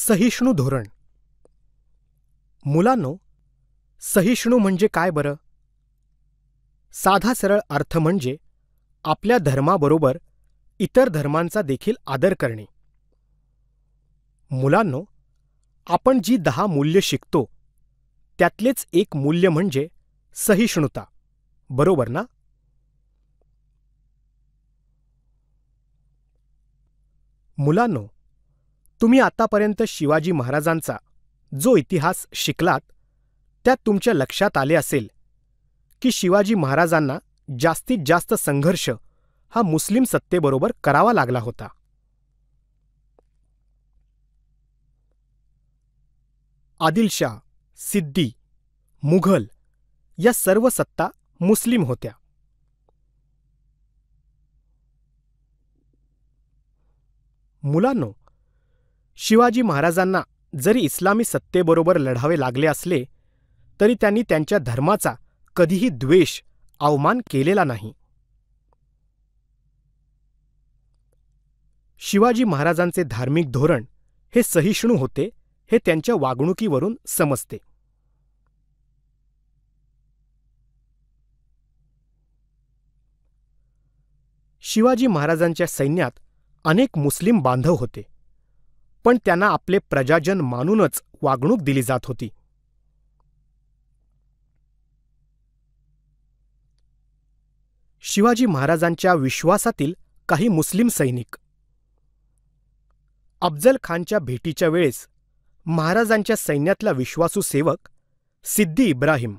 सहिष्णू धोरण मुलांनो सहिष्णू म्हणजे काय बरं साधा सरळ अर्थ म्हणजे आपल्या धर्माबरोबर इतर धर्मांचा देखील आदर करणे मुलांनो आपण जी दहा मूल्य शिकतो त्यातलेच एक मूल्य म्हणजे सहिष्णुता बरोबर ना मुलांनो तुम्ही आतापर्यंत शिवाजी महाराजांचा जो इतिहास शिकलात त्यात तुमच्या लक्षात आले असेल की शिवाजी महाराजांना जास्तीत जास्त संघर्ष हा मुस्लिम सत्तेबरोबर करावा लागला होता आदिलशाह सिद्दी मुघल या सर्व सत्ता मुस्लिम होत्या मुलांनो शिवाजी महाराजांना जरी इस्लामी सत्तेबरोबर लढावे लागले असले तरी त्यांनी त्यांच्या धर्माचा कधीही द्वेष अवमान केलेला नाही शिवाजी महाराजांचे धार्मिक धोरण हे सहिष्णू होते हे त्यांच्या वागणुकीवरून समजते शिवाजी महाराजांच्या सैन्यात अनेक मुस्लिम बांधव होते पण त्यांना आपले प्रजाजन मानूनच वागणूक दिली जात होती शिवाजी महाराजांच्या विश्वासातील काही मुस्लिम सैनिक अफजल खानच्या भेटीच्या वेळेस महाराजांच्या सैन्यातला विश्वासू सेवक सिद्दी इब्राहिम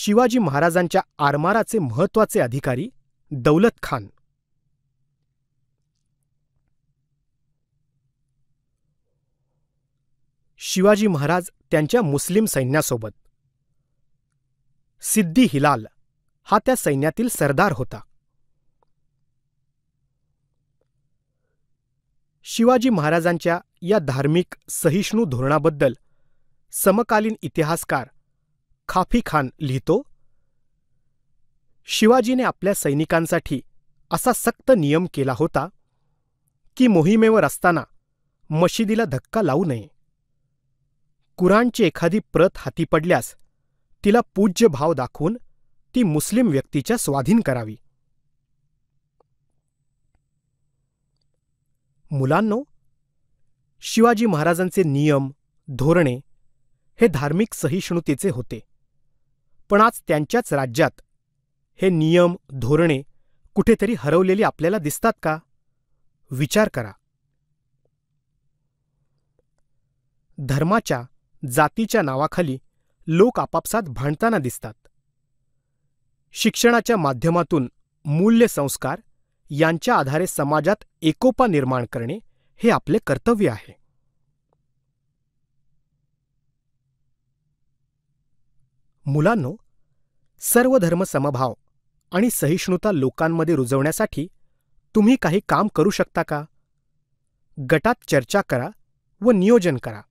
शिवाजी महाराजांच्या आरमाराचे महत्वाचे अधिकारी दौलत खान शिवाजी महाराज त्यांच्या मुस्लिम सैन्यासोबत सिद्दी हिलाल हा त्या सैन्यातील सरदार होता शिवाजी महाराजांच्या या धार्मिक सहिष्णू धोरणाबद्दल समकालीन इतिहासकार खाफी खान लिहितो शिवाजीने आपल्या सैनिकांसाठी असा सक्त नियम केला होता की मोहिमेवर असताना मशिदीला धक्का लावू नये कुराणची एखादी प्रत हाती पडल्यास तिला पूज्य भाव दाखवून ती मुस्लिम व्यक्तीच्या स्वाधीन करावी मुलांनो शिवाजी महाराजांचे नियम धोरणे हे धार्मिक सहिष्णुतेचे होते पण आज त्यांच्याच राज्यात हे नियम धोरणे कुठेतरी हरवलेली आपल्याला दिसतात का विचार करा धर्माच्या जातीच्या नावाखाली लोक आपापसात भांडताना दिसतात शिक्षणाच्या माध्यमातून मूल्य संस्कार यांच्या आधारे समाजात एकोपा निर्माण करणे हे आपले कर्तव्य आहे मुलांनो सर्व धर्म समभाव आणि सहिष्णुता लोकांमध्ये रुजवण्यासाठी तुम्ही काही काम करू शकता का गटात चर्चा करा व नियोजन करा